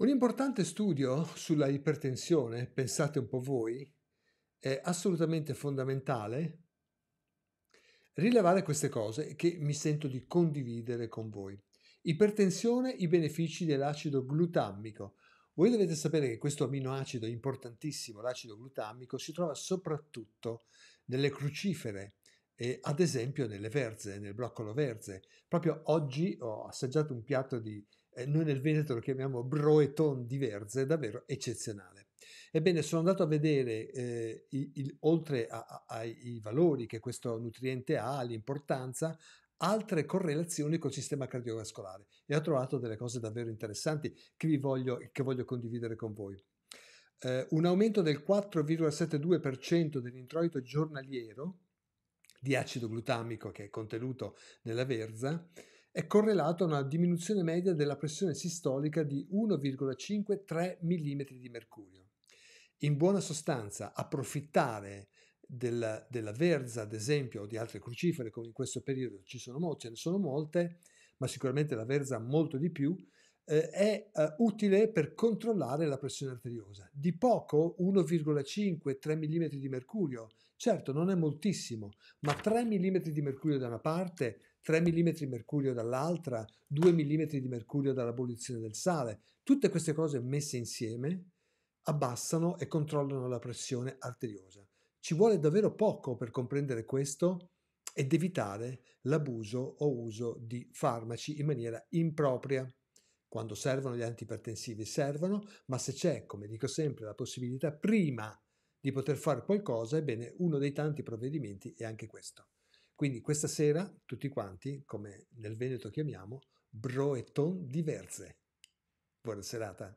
Un importante studio sulla ipertensione, pensate un po' voi, è assolutamente fondamentale rilevare queste cose che mi sento di condividere con voi. Ipertensione, i benefici dell'acido glutammico. Voi dovete sapere che questo aminoacido importantissimo, l'acido glutammico, si trova soprattutto nelle crucifere, e ad esempio nelle verze, nel broccolo verze. Proprio oggi ho assaggiato un piatto di noi nel Veneto lo chiamiamo broeton di Verze, davvero eccezionale. Ebbene, sono andato a vedere, eh, il, il, oltre ai valori che questo nutriente ha, l'importanza, altre correlazioni col sistema cardiovascolare e ho trovato delle cose davvero interessanti che, voglio, che voglio condividere con voi. Eh, un aumento del 4,72% dell'introito giornaliero di acido glutamico che è contenuto nella verza è correlato a una diminuzione media della pressione sistolica di 1,53 3 mm di mercurio. In buona sostanza, approfittare della, della, verza, ad esempio, o di altre crucifere, come in questo periodo ci sono, ce ne sono molte, ma sicuramente la verza molto di più, eh, è eh, utile per controllare la pressione arteriosa. Di poco, 1,5-3 mm di mercurio, certo non è moltissimo, ma 3 mm di mercurio da una parte 3 mm mercurio dall'altra, 2 mm di mercurio dall'abolizione del sale. Tutte queste cose messe insieme abbassano e controllano la pressione arteriosa. Ci vuole davvero poco per comprendere questo ed evitare l'abuso o uso di farmaci in maniera impropria. Quando servono gli antipertensivi servono, ma se c'è, come dico sempre, la possibilità prima di poter fare qualcosa, ebbene uno dei tanti provvedimenti è anche questo. Quindi questa sera tutti quanti, come nel Veneto chiamiamo, broeton diverse. Buona serata.